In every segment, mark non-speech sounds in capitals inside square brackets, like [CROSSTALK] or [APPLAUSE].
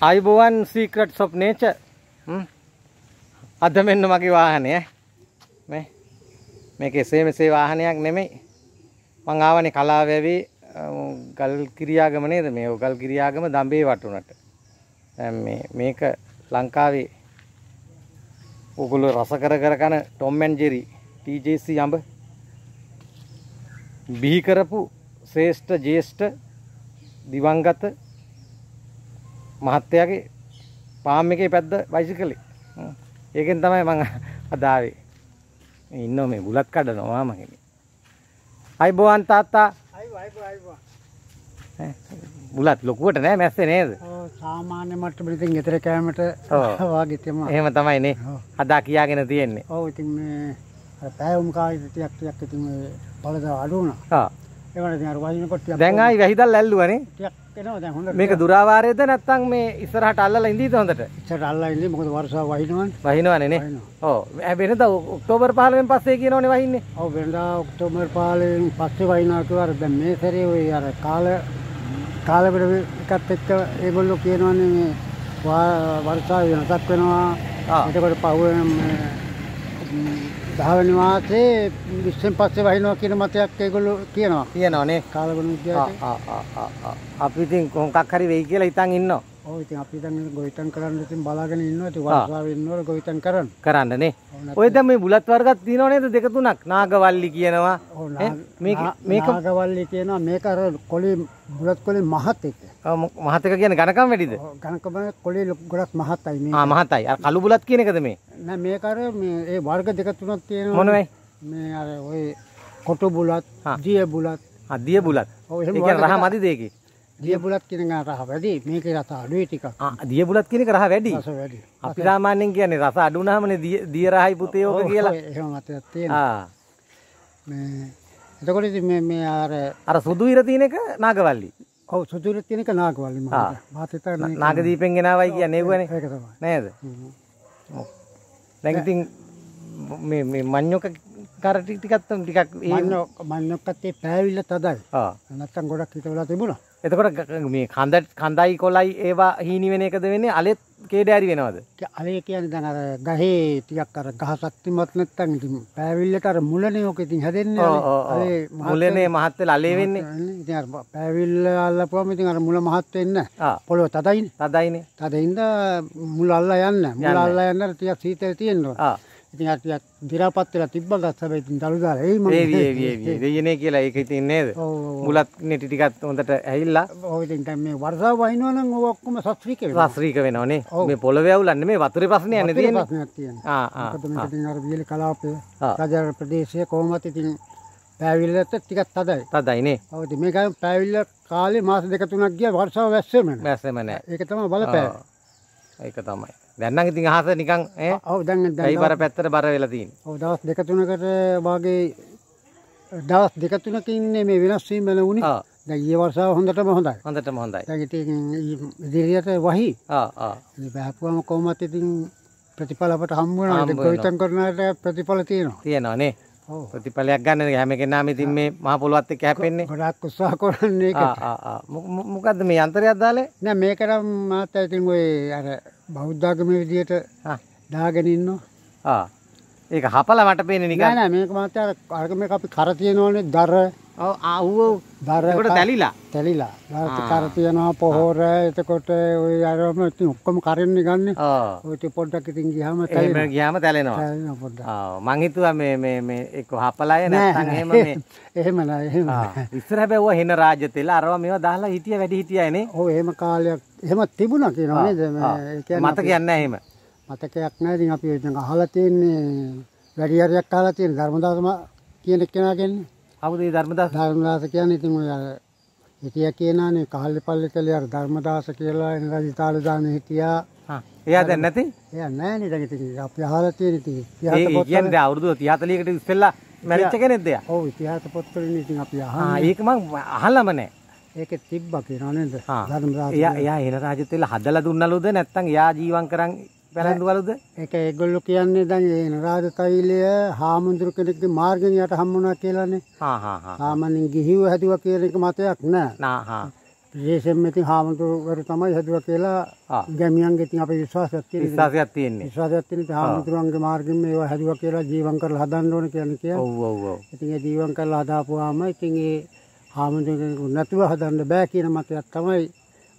අයිබෝවන් secret සොප් nature අද මෙන්න මගේ වාහනය මේ මේක එසේ මෙසේ වාහනයක් නෙමෙයි මං ආවනේ කලාවැවි ගල් කිරියාගම නේද මේ ගල් කිරියාගම දඹේ වටුනට දැන් මේ මේක ලංකාවේ ඕගොල්ලෝ රස කර කර කන ටොම් ඇන් ජෙරි TJC අඹ බිහි කරපු ශ්‍රේෂ්ඨ ජේෂ්ඨ දිවංගත මහත්තයාගේ පාම් එකේ පැද්ද බයිසිකලේ ඒකෙන් තමයි මං [LAUGHS] අදාවේ ඉන්න මේ බුලත් කඩනවා මම කෙනෙක් අයිබෝවන් තාත්තා බුලත් ලොකුවට නෑ මැස්සේ නේද සාමාන්‍ය මට්ටමට ඉතින් ගෙදර කෑමට [LAUGHS] වාගේ තමයි එහෙම තමයි නේ අදා කියාගෙන තියෙන්නේ ඔව් ඉතින් මේ පෑවුම් කාලේ ටිකක් ටිකක් ඉතින් බලද අඩු වුණා ආ ඒවනේ දැන් අර වහිනකොට දැන් ආයි වැහිදල් ඇල්ලුවනේ ටිකක් එනවා දැන් හොඳට. මේක දුරාවාරයේද නැත්නම් මේ ඉස්සරහට අල්ලලා ඉඳීද හොඳට? ඉස්සරහට අල්ලලා ඉඳී මොකද වර්ෂාව වහිනවනේ. වහිනවනේ නේ. ඔව්. වෙනදා ඔක්තෝබර 15න් පස්සේ කියනෝනේ වහින්නේ. ඔව් වෙනදා ඔක්තෝබර 15න් පස්සේ වහිනවා කියලා අර දැන් මේ සැරේ ওই අර කාල කාලෙකට එකත් එක්ක ඒගොල්ලෝ කියනවනේ මේ වර්ෂාව වෙනසක් වෙනවා. එතකොට පහුවෙන භාවන වාසේ විශ්වෙන් පස්සේ වහිනවා කියන මතයක් ඒගොල්ලෝ කියනවා. කියනවනේ. කාලගුණ විද්‍යාවේ. ආ ආ ආ ආ. අපි ඉතින් කොහොමකක් හරි වෙයි කියලා හිතන් ඉන්නවා. ඔව් ඉතින් අපි දැන් ගොවිතැන් කරන්න ඉතින් බලාගෙන ඉන්නවා ඉතින් වර්ෂාව ඉන්නවල ගොවිතැන් කරන්න. කරන්න නේ. ඔය දැන් මේ බුලත් වර්ගත් තියෙනව නේද දෙක තුනක්. නාගවල්ලි කියනවා. මේක මේක නාගවල්ලි කියනවා මේක අර කොළි බුලත් කොළි මහත් එක. ඔව් මහත් එක කියන්නේ ඝනකම් වැඩිද? ඝනකම කොළි ගොඩක් මහත්යි මේ. ආ මහත්යි. අර කළු බුලත් කියන එකද මේ? නෑ මේක අර මේ ඒ වර්ග දෙක තුනක් තියෙනවා. මොනවයි? මේ අර ওই කොටු බුලත්, දිය බුලත්. ආ දිය බුලත්. ඔව් එහෙම වර්ග. ඒ කියන්නේ රහ මදි දෙකේ. දියබුලත් කියන රහ වැඩි මේක රස අඩුයි ටිකක්. ආ දියබුලත් කියන එක රහ වැඩි. රස වැඩි. අපි සාමාන්‍යයෙන් කියන්නේ රස අඩු වුණාමනේ දිය රහයි පුතේ ඕක කියලා. එහෙම මතයක් තියෙනවා. ආ. මේ එතකොට ඉතින් මේ මේ අර අර සුදු ඉර තියෙන එක නාගවල්ලි. ඔව් සුදු ඉර තියෙන එක නාගවල්ලි මම. මාත් හිතා මේ නාගදීපෙන් ගෙනාවයි කියන්නේ ඒකනේ. ඒක තමයි. නේද? ඔව්. දැන් ඉතින් මේ මේ මඤ්ඤොක කර ටිකක් ටිකක් මඤ්ඤොක මඤ්ඤොකත් ඒ පෑවිල්ල තදයි. ආ. නැත්තම් ගොඩක් හිතවලා තිබුණා. එතකොට මේ කඳ කඳයි කොලයි ඒවා හීනි වෙන එකද වෙන්නේ අලෙත් කේඩෑරි වෙනවද? අලේ කියන්නේ දැන් අර ගහේ ටිකක් අර ගහ ශක්තිමත් නැත්නම් ඉතින් පෑවිල්ලට අර මුලනේ ඔක ඉතින් හැදෙන්නේ අලේ මුලනේ මහත් වෙලා අලේ වෙන්නේ. ඉතින් අර පෑවිල්ල අල්ලපුවම ඉතින් අර මුල මහත් වෙන්නේ නැහැ. පොළොව තදයිනේ. තදයිනේ. තදින්ද මුල අල්ලා යන්නේ. මුල අල්ලා යන්නේ ටිකක් සීතල තියෙනවා. ඉතින් අටියක් දිරාපත් වෙලා තිබ්බ ගස් හැබැයි ඉතින් දළු දාලා එයි මම ඒවි ඒවි ඒවි දෙයනේ කියලා ඒක ඉතින් නේද මුලත් නෙටි ටිකක් හොඳට ඇහිලා ඔව් ඉතින් දැන් මේ වර්ෂාව වහිනවා නම් ඔය ඔක්කොම සස්ත්‍රීක වෙනවා සස්ත්‍රීක වෙනවනේ මේ පොළවේ අවුලන්නේ මේ වතුරේ ප්‍රශ්නේ යන්නේ තියෙන්නේ ප්‍රශ්නයක් තියෙනවා ආ ආ මොකද මේක ඉතින් අර වියලි කලාපය රජාර ප්‍රදේශයේ කොහොමද ඉතින් පැවිල්ලත් ටිකක් තදයි තදයි නේ ඔව් ඉතින් මේක පැවිල්ල කාලේ මාස දෙක තුනක් ගියා වර්ෂාව වැස්සෙම නෑ වැස්සෙම නෑ ඒක තමයි බලපෑ ඒක තමයි දැන් නම් ඉතින් අහස නිකන් ඈ ඔව් දැන් දැන් බර පැත්තට බර වෙලා තියෙන්නේ. ඔව් දවස් දෙක තුනකට වාගේ දවස් දෙක තුනක ඉන්නේ මේ වෙනස් වීම වල උනේ. ආ දැන් ඊයේ වර්ෂාව හොඳටම හොඳයි. හොඳටම හොඳයි. දැන් ඉතින් ඉදිරියට වහි. ආ ආ. ඉතින් බහපුවම කොහොමද ඉතින් ප්‍රතිඵල අපට හම්බ වෙනවා. ගොවිතැන් කරනාට ප්‍රතිඵල තියෙනවා. තියෙනවා නේ. ඔව්. ප්‍රතිඵලයක් ගන්න හැම කෙනාම ඉතින් මේ මහ පොළොවත් එක්ක හැපෙන්නේ. ගොඩක් උත්සාහ කරන්නේ ඒක. ආ ආ ආ. මොකද්ද මේ යන්ත්‍රයක් දාලා? නෑ මේක නම් මාත් ඉතින් ඔය අර බෞද්ධාගම විදියට දාගෙන ඉන්නවා ඒක හපල මට පේන නිගන මේක මත අර්ගම අපි කරතියනවනේ දර ආහුව දරට තැලිලා තැලිලා කර තියනවා පොහෝර එතකොට ඔය අරම ඔක්කොම කරෙන්න්න ගන්න ඔට පොඩ්ඩක් ඉතින් ගහම තැලීම ගියාම තැලෙනවා මංහිතුව එක් හපලය නෑහම එහෙමන ඉස්සර බැව හෙන රාජතෙල අරවා මේ දාලා හිටිය වැඩි හිටියයනේ හෝ එහෙම කාලයක් එහෙම තිබුණ කියනවා මත කියන්න එහෙම මතකයක් නෑතින් අපි හලා තියෙන්නේ වැඩියරයක් කාලා තියෙන ධර්මදාතම කියනෙක් කෙනගෙන්නේ කවුද මේ ධර්මදාස? ධර්මදාස කියන්නේ ඉතින් ඔය අර හිටියා කියනනේ කහල්ලි පල්ලි කලේ අර ධර්මදාස කියලා එන රජිතාල දාන හිටියා. හා. එයා දැන් නැති? එයා නැහැ නේද ඉතින් අපි අහලා තියෙන ඉතින් ඉතිහාස පොත්. ඒ කියන්නේ අවුරුදු 30 40කට ඉස්සෙල්ලා මැරිච්ච කෙනෙක්ද එයා? ඔව් ඉතිහාස පොත්වලින් ඉතින් අපි අහන්නේ. ආ ඒක මම අහලම නැහැ. ඒක තිබ්බා කියනවා නේද? ධර්මදාස. එයා එයා එන රාජ්‍යත් වෙලා හදලා දුන්නලුද නැත්නම් එයා ජීවම් කරන් පැරැන්දුවලද එක එගොල්ලො කියන්නේ දැන් ඒ නරාධ තෛලය හාමුදුරු කෙනෙක්ගේ මාර්ගණ යට හම්බුණා කියලානේ සාමාන්‍යයෙන් ගිහිව හැදුව කියන එක මතයක් නෑ විශේෂයෙන්ම ඉතින් හාමුදුරුවරු තමයි හැදුවා කියලා ගැමියන්ගේ ඉතින් අපේ විශ්වාසයක් තියෙනවා විශ්වාසයක් තියෙන්නේ විශ්වාසයක් තියෙන ඉතින් හාමුදුරුවන්ගේ මාර්ගයෙන් මේවා හැදුවා කියලා ජීවම් කරලා හදන්න ඕන කියන්නේ කියලා ඔව් ඔව් ඔව් ඉතින් ඒ ජීවම් කරලා හදාපුවාම ඉතින් ඒ හාමුදුරුවෝ නැතුව හදන්න බෑ කියන මතයක් තමයි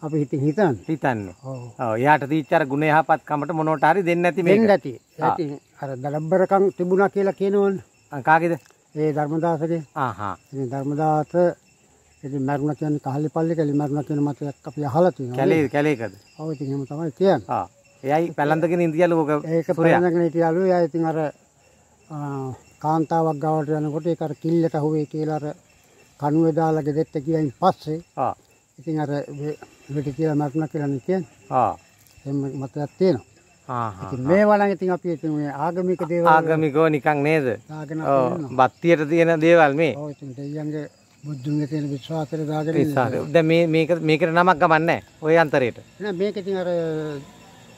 අපි හිතින් හිතන්න හිතන්නේ. ඔව්. එයාට දීච්ච අර ගුණ යහපත්කමට මොනවට හරි දෙන්න නැති මේක. දෙන්න නැති. ඉතින් අර දලබ්බරකම් තිබුණා කියලා කියනවනේ. කාගේද? ඒ ධර්මදාසගේ. ආහා. ඉතින් ධර්මදාස ඉතින් මරුණ කියන්නේ කහලි පල්ලි කැලි මරුණ කියන මතයක් අපි අහලා තියෙනවා. කැලේ කැලේකද? ඔව් ඉතින් එහෙම තමයි කියන්නේ. ආ. එයයි පැලඳගෙන ඉඳියලු ඕක. ඒක පැලඳගෙන හිටියලු. එයා ඉතින් අර කාන්තාවක් ගාවට යනකොට ඒක අර කිල්ලට හුවේ කියලා අර කණුවේ දාලා ගෙදෙට්ට ගියයින් පස්සේ ආ. ඉතින් අර ඒකට කියලා මරණ කියලා නේ කියන්නේ. ආ. එහෙම මතයක් තියෙනවා. ආ. ඉතින් මේ වළං ඉතින් අපි ඉතින් මේ ආගමික දේවල් ආගමිකෝ නිකන් නේද? ආගම බත්තියට තියෙන දේවල් මේ. ඔව් ඉතින් දෙයියන්ගේ බුද්ධුන්ගේ තියෙන විශ්වාසයට දාගෙන ඉන්නේ. දැන් මේ මේක මේකට නමක් ගමන්නේ ඔය අන්තරයට. නෑ මේක ඉතින් අර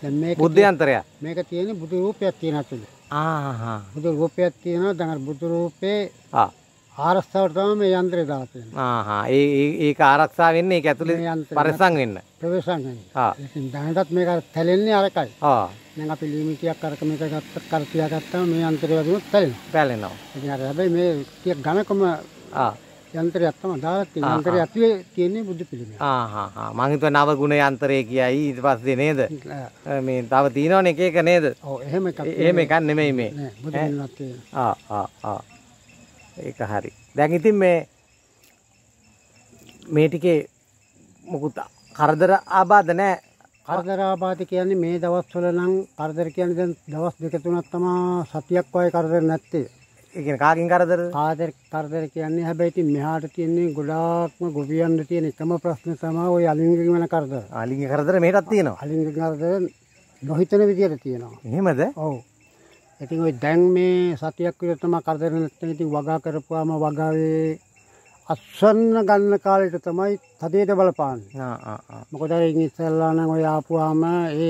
දැන් මේක බුද්ධ යන්ත්‍රය. මේක තියෙන්නේ බුදු රූපයක් තියෙන අතට. ආ හා. බුදු රූපයක් තියෙනවා. දැන් අර බුදු රූපේ ආ ආරක්ෂාවට තමයි මේ යන්ත්‍රය දාලා තියෙන්නේ. ආහා ඒ ඒක ආරක්ෂා වෙන්නේ ඒක ඇතුලේ පරිසම් වෙන්න. ප්‍රවේශම් වෙන්න. ආ. ඉතින් දැනටත් මේක තැලෙන්නේ අරකයි. ආ. දැන් අපි ලිමිටියක් අරක මේක ගත්ත කර තියාගත්තාම මේ යන්ත්‍රය වදිනොත් තැලෙනවා. තැලෙනවා. ඉතින් අර හැබැයි මේ ටික ඝනකම ආ යන්ත්‍රයක් තමයි දාලා තියෙන්නේ. යන්ත්‍රය ඇතුලේ තියෙන්නේ බුද්ධ පිළිමය. ආහා හා මං හිතුවා නව ගුණ යන්ත්‍රය කියයි ඊට පස්සේ නේද? මේ තව තියෙනවනේ එක එක නේද? ඔව් එහෙම එකක්. එහෙම එකක් නෙමෙයි මේ. බුද්ධ පිළිමයක් තියෙනවා. ආ ආ ආ ඒක හරි දැන් ඉතින් මේ මේ ටිකේ මොකුත් කරදර ආබාධ නැහැ කරදර ආබාධ කියන්නේ මේ දවස්වල නම් කරදර කියන්නේ දැන් දවස් දෙක තුනක් තමයි සතියක් වගේ කරදර නැත්තේ ඒකන කාකින් කරදර කාදර කරදර කියන්නේ හැබැයි ඉතින් මෙහාට තියෙන්නේ ගොඩාක්ම ගොවියන්ට තියෙන එකම ප්‍රශ්න තමයි ওই අලිංගික වෙන කරදර. අලිංගික කරදර මෙහෙටත් තියෙනවා. අලිංගික කරදර නොහිතන විදියට තියෙනවා. එහෙමද? ඔව්. ඉතින් ওই දැන් මේ සතියක් විතර තමයි කරදර නැත්නම් ඉතින් වගා කරපුවාම වගාවේ අස්සන්න ගන්න කාලෙට තමයි තදේට බලපාන්නේ. ආ ආ මොකද අර ඉස්සල්ලා නම් ඔය ආපුවාම ඒ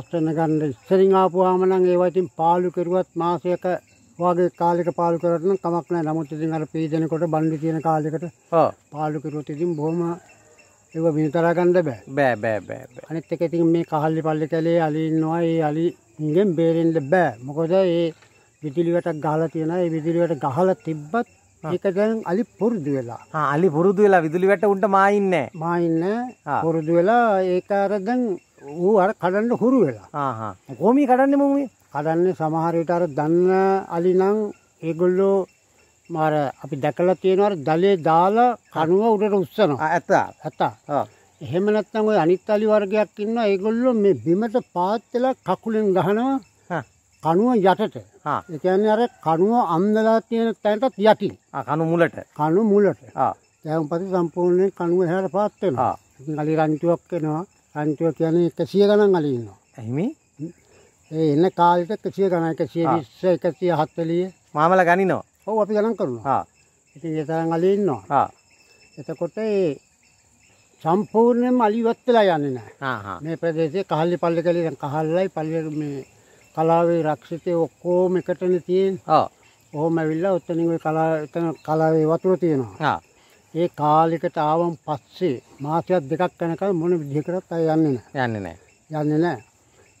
අස්සන්න ගන්න ඉස්සරින් ආපුවාම නම් ඒවා ඉතින් පාලු කරුවත් මාසයක වගේ කාලෙක පාලු කරත් නම් කමක් නැහැ. නමුත් ඉතින් අර පීඩනකොට බණ්ඩි තියෙන කාලයකට පාලු කරුවොත් ඉතින් බොහොම ඒව විතරා ගන්න බෑ. බෑ බෑ බෑ. අනිත් එක ඉතින් මේ කහල්ලි පල්ලි කැලේ අලි ඉන්නවා. ඒ අලි නිලෙන් බේරෙන්ඩ බෑ මොකද ඒ විදිලිවට ගාල තියෙන ඒ විදිලිවට ගහල තිබ්බත් ඒක දැන් අලි පුරුදු වෙලා අලි පුරුදු වෙලා විදුලිවට උන්ට මයින්න මයින්න පුරුදු වෙලා ඒක අරදැන් ඌ අර කඩන්න හුරු වෙලා කෝමී කඩන්න මොමේ කඩන්නේ සමහරයට අර දන්න අලි නං ඒගොල්ලෝ මර අපි දැකලා තියෙනවට දලේ දාලා කනුව උඩට උත්සනවා ඇත්තා ඇත්තා එහෙම නැත්නම් ওই අනිත් අලි වර්ගයක් ඉන්නවා ඒගොල්ලෝ මේ බිමට පාත් වෙලා කකුලෙන් ගහනවා කණුව යටට. ඒ කියන්නේ අර කණුව අම්දලා තියෙන තැනට යටින්. කණු මුලට. කණු මුලට. තැවුම්පති සම්පූර්ණයෙන් කණුව හැර පාත් වෙනවා. අලි රන්ටුවක් එනවා. රන්ටුව කියන්නේ 100 ගණන් අලි ඉන්නවා. එහිමි ඒ එන්න කාලෙට 100 ගණන් 120 140 මාමලා ගණිනවා. ඔව් අපි ගණන් කරනවා. හා. ඉතින් ඒ තරම් අලි ඉන්නවා. හා. එතකොට ඒ සම්පූර්ණයෙන්ම අලිවත් වෙලා යන්නේ නැහැ. මේ ප්‍රදේශයේ කහල්ලි පල්ලි කියලා දැන් කහල්ලයි පල්ලි මේ කලාවේ රක්ෂිතේ ඔක්කොම එකටනේ තියෙන්නේ. ඔව්. ඔහොම ඇවිල්ලා ඔතනින් ওই කලා එතන කලාවේ වතුර තියෙනවා. ඒ කාලයකට ආවන් පස්සේ මාසයක් දෙකක් යනකල් මොන විදිහකටත් අය යන්නේ නැහැ. යන්නේ නැහැ. යන්නේ නැහැ.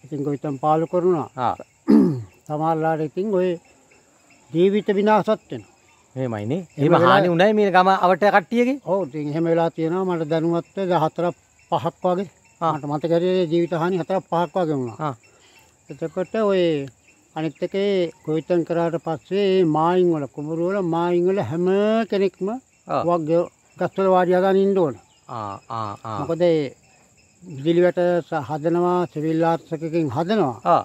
ඉතින් ගොවිතැන් පාලු කරනවා. ආ. [CLEARS THROAT] සමහරලාට ඉතින් ওই ජීවිත විනාශත් වෙනවා. හෙමයිනේ එම හානි උනයි මේ ගම අවට කට්ටියගේ ඕ එහෙම වෙලා තියෙනවා මට දැනුවත් හතර පහක් වගේ මට මතකරේ ජීවිත හානි හතර පහක් වගේ වුණා එතකොට ඔය අනිත් එකේ කොවිතන් කරාට පස්සේ මායින් වල කුඹුරු වල මායින් වල හැම කෙනෙක්ම වගේ ගස්වල වාඩි හදාගෙන ඉන්න ඕන මොකද විදුලි වැට හදනවා සිවිල් ආර්ථකකින් හදනවා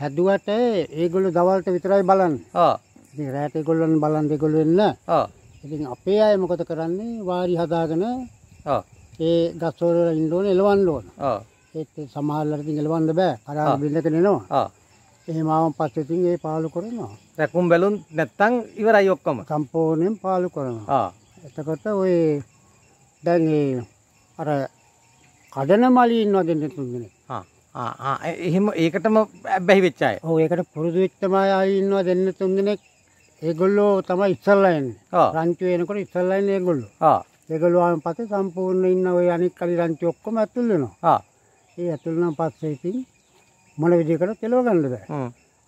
හැදුවට ඒගොල්ලෝ දවල්ට විතරයි බලන්නේ ඉතින් රැට ඒගොල්ලන් බලන් දෙගොල්ලෝ එන්න. ඔව්. ඉතින් අපේ අය මොකද කරන්නේ? වාරි හදාගෙන ඔව්. ඒ ගස්වල වල ඉන්න ඕනේ එලවන්න ඕන. ඔව්. ඒත් සමහරවල් ඉතින් එලවන්න බෑ. අරන් බින්දගෙන එනවා. ඔව්. එහෙම ආවම පස්සේ ඉතින් ඒ පාලු කරනවා. රැකුම් බැලුම් නැත්තම් ඉවරයි ඔක්කොම. සම්පූර්ණයෙන් පාලු කරනවා. ආ. එතකොට ඔය දැන් ඒ අර කඩන මලී ඉන්නවා දෙන්න තුන් දෙනෙක්. ආ. එහෙම ඒකටම බැහි වෙච්චාය ඕ ඒකට පුරුදු වෙච්චමයි අයි ඉන්නවා දෙන්න තුන් දෙනෙක් ඒගොල්ලෝ තමයි ඉස්සල්ලා එන්නේ රංචු එනකොට ඉස්සල්ලා එන්නේ ඒගොල්ලෝ ඒගොල්ලෝ ආවන් පස්සේ සම්පූර්ණ ඉන්න ওই අනික් කලි රංචු ඔක්කොම ඇතුල් වෙනවා ඒ ඇතුල් නම් පස්සේ ඉතින් මොන විදිහකට තෙලව ගන්නද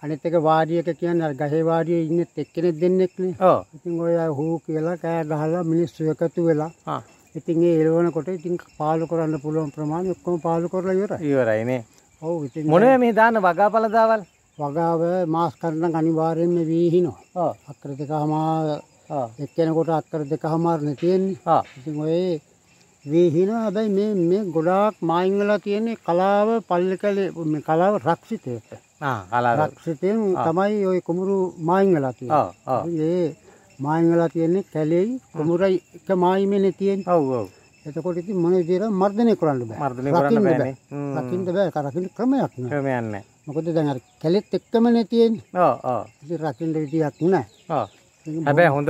අනිත් එක වාඩියක කියන්නේ අර ගහේ වාඩියේ ඉන්නෙත් එක්කෙනෙක් දෙන්නෙක් නේ ඉතින් ඔය හූ කියලා කෑ ගහලා මිනිස්සු එකතු වෙලා ඉතින් ඒ එළවනකොට ඉතින් පාලු කරන්න පුළුවන් ප්‍රමාණය ඔක්කොම පාලු කරලා ඉවරයි ඉවරයි නේ ඔව් ඉතින් මොනවා මේ දාන වගා පළදාවල් වගාව මාස් කරන අනිවාර්යෙන්ම වීහිනවා අක්කර දෙක හමා එක්කෙනකොට අක්කර දෙක හමාරණ තියෙන්නේ ඉති ඔය වීහින හැබැයි මේ මේ ගොඩාක් මයිංගලා තියන්නේ කලාව පල්ලි කලේ කලාව රක්ෂිතයට රක්ෂිතයෙන් තමයි ඔය කුමරු මයිංගලා තිය ඒ මයිංගලා තියන්නේ කැලෙයි කුමරයි එක මායිමෙන තියෙන් පව්වව එතකොට ඉති මොන විදියට මර්ධනය කරන්න බෑ මර්ධනය කරන්න බෑ ලකින්න බෑ කරකින්න ක්‍රමයක් නෑ ක්‍රමයක් නෑ මොකද දැන් අර කැලෙත් එක්කමනේ තියෙන්නේ. ඔව් ඔව්. ඉතින් රකින්න විදියක් නැහැ. ඔව්. හැබැයි හොඳ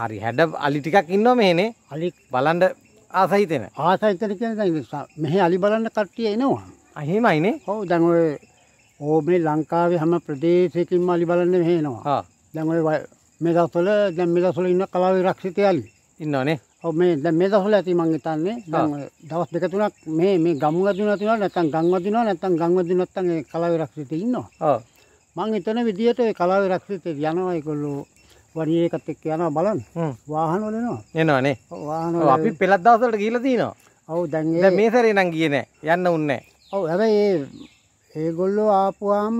හරි හැඩ අලි ටිකක් ඉන්නවා මෙහෙනේ. අලි බලන්න ආසයි තේන. ආසයි තේන කියන්නේ දැන් මෙහි අලි බලන්න කට්ටිය එනවා. ආ එහෙමයිනේ. ඔව් දැන් ඔය ඕ මේ ලංකාවේ හැම ප්‍රදේශයකින්ම අලි බලන්න මෙහෙ එනවා. ආ. දැන් ඔය මේ දවස්වල දැන් මේ දවස්වල ඉන්න කලාවේ රක්ෂිතයලි. ඉන්නවනේ. ඔව් මේ දැන් මේ දවස්වල ඇති මං හිතන්නේ දැන් දවස් දෙක තුනක් මේ මේ ගම් වදිනවා තුනවා නැත්නම් ගම් වදිනවා නැත්නම් ගම් වදිනවා නැත්නම් ඒ කලාවේ රක්ෂිතේ ඉන්නවා. ඔව්. මං හිතන විදිහට ඒ කලාවේ රක්ෂිතේ යනවා ඒගොල්ලෝ වනියකත් එක්ක යනවා බලන්න. වාහන වල එනවා. එනවා නේ. වාහන වල අපි පෙළක් දවස්වලට ගිහිල්ලා තිනවා. ඔව් දැන් ඒ දැන් මේ සැරේ නම් ගියේ නෑ. යන්න උන්නේ නෑ. ඔව් හැබැයි ඒගොල්ලෝ ආපුවාම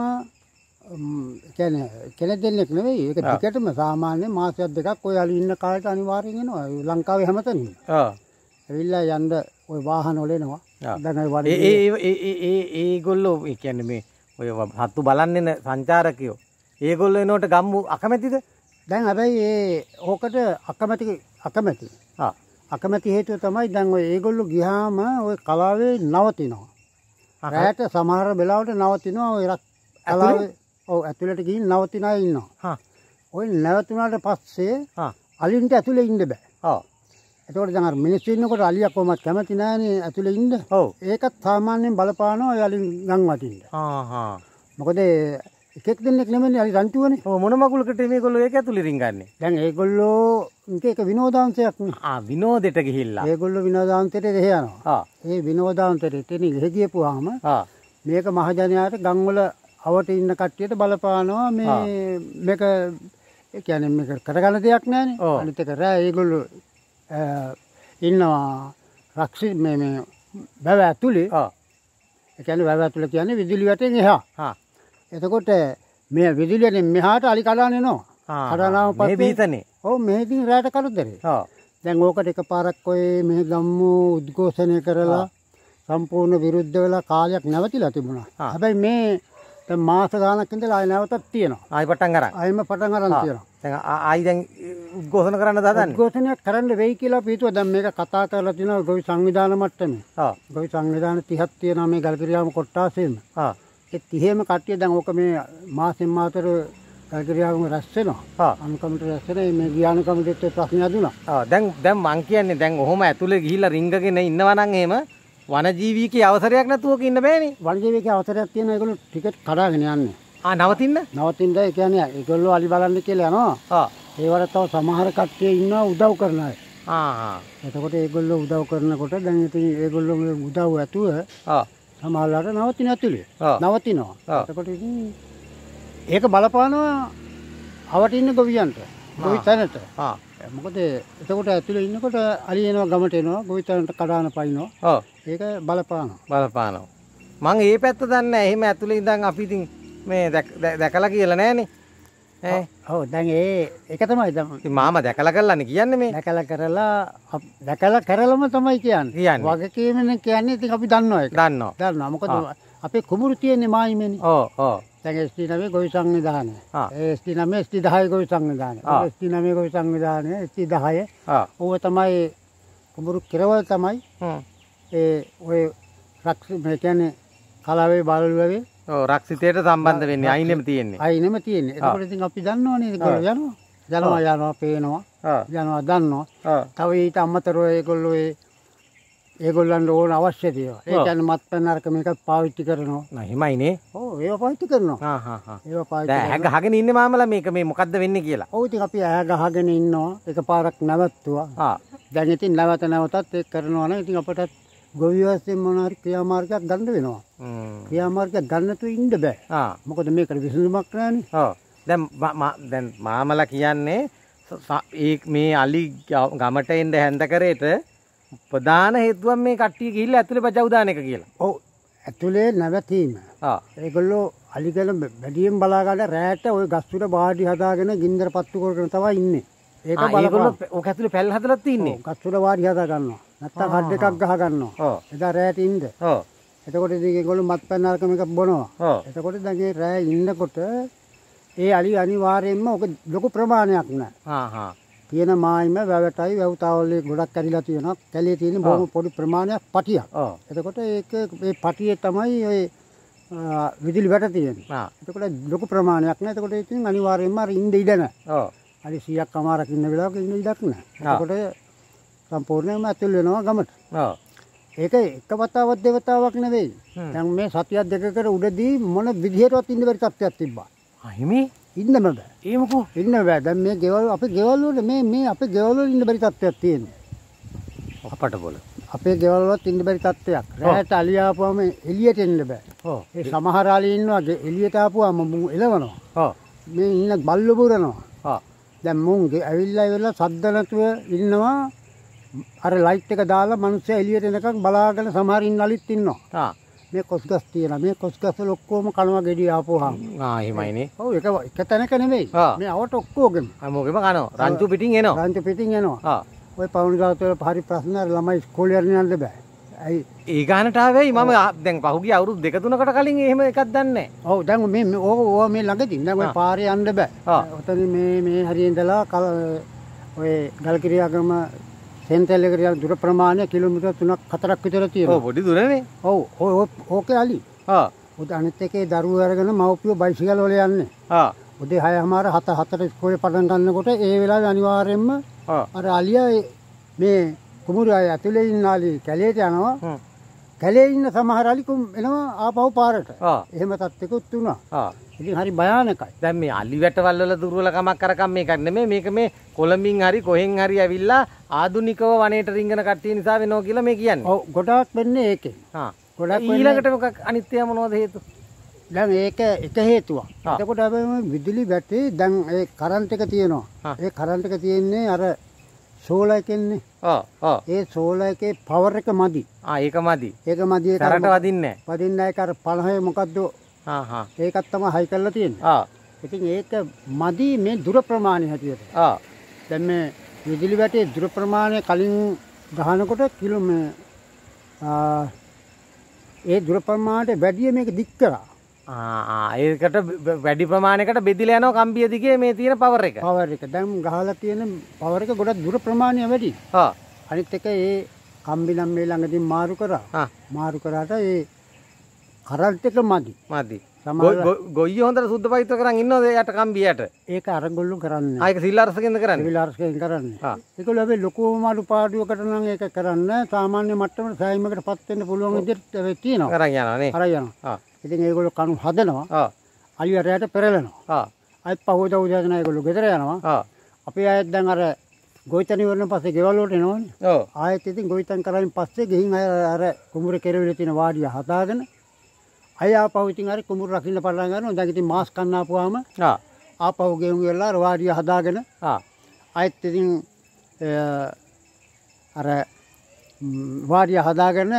කැන කෙන දෙන්නෙක් නෙවෙයි ඒක දිකටම සාමාන්‍ය මාසයක් දෙකක් ඔය අලි ඉන්න කාලට අනිවාර්යෙන් එනවා ලංකාවේ හැමතැනම ඇවිල්ලා යන්න ඔය වාහන වලෙනවා දැන් ඒ ඒ ඒ ඒගොල්ලෝ කියන්නේ මේ ඔය හත්තු බලන්න එන සංචාරකයෝ ඒගොල්ලෝ එනකොට ගම්මු අකමැතිද දැන් හැබැයි ඒ ඕකට අකමැති අකමැති අකමැති හේතුව තමයි දැන් ඔය ඒගොල්ලෝ ගියාම ඔය කලාවේ නවතිනවා රැයට සමහර වෙලාවට නවතිනවා ඔය කලාවේ ඔව් ඇතුළට ගිහින් නවතින අය ඉන්නවා. ඔය නැවතුණාට පස්සේ අලින්ට ඇතුලේ ඉන්න බෑ. ඔව්. එතකොට දැන් අර මිනිස්සු ඉන්නකොට අලියා කොහොමද කැමති නෑනේ ඇතුලේ ඉන්න. ඔව්. ඒකත් සාමාන්‍යයෙන් බලපානවා ඔය අලින් ගම් වටින්න. ආහා. මොකද එකෙක් දෙන්නෙක් නෙමෙයි අලි රන්ටුවනේ. ඔව් මොන මගුලකට මේගොල්ලෝ ඒක ඇතුලේ රින්ගන්නේ? දැන් ඒගොල්ලෝ ඒක විනෝදාංශයක් නේ. ආ විනෝදෙට ගිහිල්ලා. ඒගොල්ලෝ විනෝදාංශයට එහෙ යනවා. ආ. ඒ විනෝදාංශයට එතන ගිහ ගියපුවාම ආ. මේක මහජනයාට ගම්වල අවට ඉන්න කට්ටියට බලපානවා මේ මේක ඒ කියන්නේ මේක කරගන්න දෙයක් නැහැනේ. අනිත් එක රෑ ඒගොල්ලෝ ඉන්නවා රක්ෂි මේ මේ වැව ඇතුලේ. ආ. ඒ කියන්නේ වැව ඇතුලේ කියන්නේ විදුලි වැටෙන් එහා. ආ. එතකොට මේ විදුලියෙන් මෙහාට අලි කඩන්න එනවා. කඩනවා පස්සේ මේ බීතනේ. ඔව් මෙහෙදී රෑට කරුදරේ. ආ. දැන් ඕකට එක පාරක් ඔය මේ ගම්මු උද්ඝෝෂණය කරලා සම්පූර්ණ විරුද්ධ වෙලා කාලයක් නැවතිලා තිබුණා. හැබැයි මේ දැන් මාස ගානක් ඉඳලා ආය නැවතත් තියෙනවා. ආයි පටන් ගන්න. ආයිම පටන් ගන්න තියෙනවා. දැන් ආයි දැන් උද්ඝෝෂණ කරන්න හදන්නේ. උද්ඝෝෂණයක් කරන්න වෙයි කියලා පිටුව දැන් මේක කතා කරලා තිනවා ගොවි සංවිධාන මට්ටමේ. ආ. ගොවි සංවිධාන 30ක් තියෙනවා මේ ගල්කිරියාම කොට්ටාසෙම. ආ. ඒ 30ම කට්ටිය දැන් ඕක මේ මාසෙන් මාතර ගල්කිරියාවම රැස් වෙනවා. අනුකමිට රැස් වෙන මේ ගියාන කමිටුත් ප්‍රශ්න ඇතුණා. ආ දැන් දැන් මං කියන්නේ දැන් ඔහොම ඇතුලේ ගිහිල්ලා රින්ගගෙන ඉන්නවා නම් එහෙම වනජීවීකේ අවසරයක් නැතුවක ඉන්න බෑනේ. වනජීවීකේ අවසරයක් තියෙන ඒගොල්ලෝ ටිකට් කඩාගෙන යන්නේ. ආ නවතින්න? නවතින්න ඒ කියන්නේ ඒගොල්ලෝ අලි බලන්න කියලා යනවා. ආ. ඒවට තව සමහර කට්ටිය ඉන්නවා උදව් කරන අය. ආ. එතකොට ඒගොල්ලෝ උදව් කරනකොට දැන් ඉතින් ඒගොල්ලෝ උදව් ඇතුව ආ. සමහරලාට නවතින ඇතුලේ. නවතිනවා. එතකොට ඉතින් ඒක බලපානවා අවට ඉන්න ගොවියන්ට. ගොවි තැනට. ආ. මොකද එතකොට ඇතුලේ ඉන්නකොට අලි එනවා ගමට එනවා ගොවි තැනට කඩාන පයින්නවා. ඔව්. ඒක බලපානවා බලපානවා. මං ඒ පැත්ත දන්න එහෙම ඇතුළේ ඉඳන් අපි ඉතින් මේ දැකලා කියලා නෑනේ. ඈ ඔව් දැන් ඒ ඒක තමයි දැන් මාම දැකලා කරලානේ කියන්නේ මේ. දැකලා කරලා දැකලා කරලම තමයි කියන්නේ. කියන්නේ. වගකීමනේ කියන්නේ ඉතින් අපි දන්නවා ඒක. දන්නවා. දන්නවා. මොකද අපේ කුඹුරු තියෙන්නේ මායිමේනේ. ඔව් ඔව්. දැන් ස්තිනමේ ගොවි සංවිධානය. ඒ ස්තිනමේ ස්ති 10 ගොවි සංවිධානය. ස්තිනමේ ගොවි සංවිධානය ස්ති 10. ඌව තමයි කුඹුරු කෙරවල තමයි ඒ ඔය රක්ෂ මේ කියන්නේ කලාවේ බලුවේ රක්ෂිතයට සම්බන්ධ වෙන්න අයිනම තියෙන්නේ අයිනම තියෙන්නේ එතකොට ඉතින් අපි දන්නවනේ ඒකවල යනවා යනවා යනවා පේනවා යනවා දන්නවා තව ඊට අමතරව ඒගොල්ලෝ ඒ ඒගොල්ලන්ට ඕන අවශ්‍ය තියෙනවා ඒ කියන්නේ මත්පැන් අරක මේක පාවිච්චි කරනවා එහෙමයිනේ ඔව් ඒව පාවිච්චි කරනවා ඒව පාවිච්චි ඇහැ ගහගෙන ඉන්නේ මාමලා මේක මේ මොකද්ද වෙන්නේ කියලා ඔව් ඉතින් අපි ඇහැ ගහගෙන ඉන්නවා එකපාරක් නැවතුවා දැන් ඉතින් නැවත නැවතත් ඒක කරනවා නම් ඉතින් අපටත් ගොවිවස්සේ මොනාරි ක්‍රියාමාර්ගයක් ගන්න වෙනවා. ක්‍රියාමාර්ගයක් ගන්නතු ඉන්න බෑ. මොකද මේකට විසඳුමක් නැහැනේ. දැන් දැන් මාමලා කියන්නේ මේ අලි ගමට එන්න හැන්දකරේට ප්‍රධාන හේතුවක් මේ කට්ටිය ගිහිල්ලා ඇතුලේ බජව් දාන එක කියලා. ඔව්. ඇතුලේ නැවතීම. ඒගොල්ලෝ අලිගල වැඩියෙන් බලාගන්න රැට ওই ගස්තුර බාඩි හදාගෙන ගින්දර පත්තු කරගෙන තමයි ඉන්නේ. ඒක බලපන්. ඔක ඇතුලේ පැල් හදලා තින්නේ. ගස්තුර බාඩි හදා ගන්නවා. නැත්තම් කඩ් එකක් ගහ ගන්නවා. එදා රැයට ඉන්න. ඔව්. එතකොට ඉතින් ඒගොල්ලෝ මත්පැන් නරකම එකක් බොනවා. ඔව්. එතකොට දැන් ඒ රැය ඉන්නකොට ඒ අලි අනිවාර්යයෙන්ම ඔක ලොකු ප්‍රමාණයක් නෑ. හා හා. තියෙන මායිම වැවටයි වැව් තාවල්ලේ ගොඩක් ඇරිලා තියෙනවා. කැලේ තියෙන බොහොම පොඩි ප්‍රමාණයක් පටියක්. එතකොට ඒක මේ පටියේ තමයි ඔය විදුලි වැට තියෙන්නේ. එතකොට ලොකු ප්‍රමාණයක් නෑ. එතකොට ඉතින් අනිවාර්යයෙන්ම අර ඉන්න ඉඩ නෑ. ඔව්. හරි 100ක් අමාරක් ඉන්න වෙලාවක ඉන්න ඉඩක් නෑ. එතකොට සම්පූර්ණයෙන්ම ඇතුල් වෙනවා ගමට. ඔව්. ඒක එක වතාවක් දෙවතාවක් නෙවෙයි. දැන් මේ සතියක් දෙකකට උඩදී මොන විදිහටවත් ඉන්න බැරි තත්ත්වයක් තිබ්බා. අහිමි ඉන්න බෑ. ඒ මොකෝ? ඉන්න බෑ. දැන් මේ ගෙවල් අපේ ගෙවල් වල මේ මේ අපේ ගෙවල් වල ඉන්න බැරි තත්ත්වයක් තියෙනවා. අපට බල. අපේ ගෙවල් වලත් ඉන්න බැරි තත්ත්වයක්. රැයට අලිය ආපුවම එළියට එන්න බෑ. ඔව්. ඒ සමහර අලිය ඉන්නවා එළියට ආපුවම මම එලවනවා. ඔව්. මේ ඉන්න බල්ලෝ පුරනවා. ආ. දැන් මුන් ඇවිල්ලා ඉවරලා සද්ද නැතුව ඉන්නවා අර ලයිට් එක දාලා මනුස්සය එළියට එනකම් බලාගෙන සමහර ඉන්න අලිත් ඉන්නවා. මේ කොස්ගස් තියෙන මේ කොස්ගස් වල ඔක්කොම කනවා ගෙඩි ආපුවාම. ආ එහෙමයිනේ. ඔව් ඒක එක තැනක නෙමෙයි. මේ අවට ඔක්කොගෙම. හැමෝගෙම කනවා. රන්තු පිටින් එනවා. රන්තු පිටින් එනවා. ඔය පවුල් ගාත වල හරි ප්‍රශ්න අර ළමයි ඉස්කෝලේ යන්න බෑ. ඇයි ඒ ගානටාවයි මම දැන් පහුගේ අවුරු දෙක තුනකට කලින් එහෙම එකක් දන්නේ. ඔව් දැන් මේ ඕක ඕවා මේ ළඟදී දැන් ඔය පාරේ යන්න බෑ. ඔතන මේ මේ හරියෙන්දලා ඔය ගල්කිරියාගම සෙන්තල් එකට යන දුර ප්‍රමාණය කිලෝමීටර් 3ක් 4ක් විතර තියෙනවා. ඔව් පොඩි දුරනේ. ඔව් ඕකේ අලි. ආ. උද අනිත් එකේ දරුවෝ අරගෙන මව්පියෝ බයිසිකල් වල යන්නේ. ආ. උදේ 6:00මාර 7 4 ඉස්කෝලේ පටන් ගන්නකොට ඒ වෙලාවේ අනිවාර්යයෙන්ම අර අලියා මේ කුමුරු අය ඇතුලේ ඉන්න අලි කැලේට යනවා. කැලේ ඉන්න සමහර අලි එනවා ආපහු පාරට. එහෙම තත්ත්වකුත් වුණා. ඉතින් හරි භයානකයි. දැන් මේ අලි වැටවල් වල දුර්වලකමක් කරකම් මේකක් නෙමෙයි. මේක මේ කොළඹින් හරි කොහෙන් හරි ඇවිල්ලා ආදුනිකව වනයේට රිංගන කට්ටිය නිසා වෙනවා කියලා මේ කියන්නේ. ඔව් ගොඩාක් වෙන්නේ ඒකෙන්. හා. ගොඩක් ඊළඟට මොකක් අනිත්‍ය මොනවද හේතු? දැන් ඒක එක හේතුවක්. එතකොට අපි විදුලි බැටරි දැන් ඒ කරන්ට් එක තියෙනවා. ඒ කරන්ට් එක තියෙන්නේ අර සෝල එකෙන්නේ ඒ සෝල එකේ පවර එක මදි ඒක මදි ඒක මදි රට වදින්න පදින්න අයකර පළහය මොකක්ද ඒකත් තම හයි කරලා තියෙන ඉතින් ඒක මදි මේ දුර ප්‍රමාණය හැටියට දැන් මේ විදුලි වැටේ දුර ප්‍රමාණය කලින් ගහනකොට කිලෝ මේ ඒ දුර ප්‍රමාණයට වැඩිය මේක දික් කරා ඒකට වැඩි ප්‍රමාණයකට බෙදිල යන කම්පිය දිගේ මේ තියෙන පවර එක පවර එක දැම් ගහලා තියෙන පවර එක ගොඩක් දුර ප්‍රමාණය වැඩි අනිත් එක ඒ කම්බි නම් මේ ළඟදී මාරු කරා මාරු කරාට ඒ කරන්ට් එක මදි මදි ගොයි හොඳට සුද්ධ පවිත්‍ර කරන් ඉන්නවද යට කම්බියට ඒක අරගොල්ලු කරන්නේ ආයක සිල්ලාරසකෙන්ද කරන්නේ සිල්ලාරසකෙන් කරන්නේ ඒක ලැබෙ ලොකුම අඩු පාඩුවකට නම් ඒක කරන්න සාමාන්‍ය මට්ටමට සෑයීමකට පත් වෙන්න පුළුවන් විදිහට තියෙනවා කරන් යනවා නේ කරන් යනවා ඉතින් ඒගොල්ලෝ කණු හදනවා. අලිය රැයට පෙරලෙනවා. අයත් පහෝද උදෑසන ඒගොල්ලෝ ගෙදර යනවා. අපේ අයත් දැන් අර ගොවිතැන ඉවරන පස්සේ ගෙවල් වලට එනවනේ. ආයෙත් ඉතින් ගොවිතැන් කරමින් පස්සේ ගිහින් අය අර කුඹුර කෙරවිලේ තියෙන වාඩිය හදාගෙන අය ආපහු ඉතින් අර කුඹුර රකින්න පටන් ගන්නවා. දැන් ඉතින් මාස් කන්න ආපුවාම ආපහු ගෙවුම් වෙලා වාඩිය හදාගෙන ආයෙත් ඉතින් අර වාරිය හදාගෙන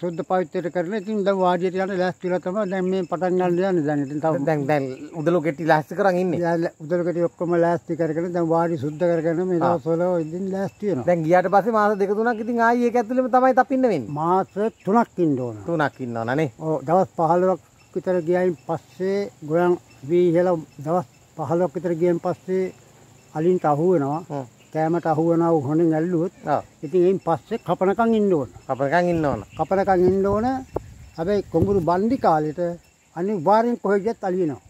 සුද්ද පවිත්‍රයට කරන ඉතින් දැන් වාරියට යන ලෑස්තිලා තමයි දැන් මේ පටන් ගන්න යන්නේ දැන් ඉතින් තව දැන් දැන් උදළු කෙටි ලෑස්ති කරන් ඉන්නේ උදළු කෙටි ඔක්කොම ලෑස්ති කරගෙන දැන් වාරි සුද්ධ කරගෙන මේ දවස්වල ඉතින් ලෑස්ති වෙනවා දැන් ගියාට පස්සේ මාස දෙක තුනක් ඉතින් ආයි ඒක ඇතුළේම තමයි තපින්න වෙන්නේ මාස තුනක් ඉන්න ඕන තුනක් ඉන්න ඕන නේ ඔව් දවස් 15ක් විතර ගියයින් පස්සේ ගොයන් වී ඉහළ දවස් 15ක් විතර ගියන් පස්සේ අලින්ට අහු වෙනවා කෑමට අහු වෙනව හොනින් ඇල්ලුවොත් ඉතින් එයින් පස්සේ කපනකම් ඉන්න ඕන. කපනකම් ඉන්න ඕන. කපනකම් ඉන්න ඕන. හැබැයි කොඹුරු බන්දි කාලෙට අනිවාර්යෙන් කොහෙදත් අලියනවා.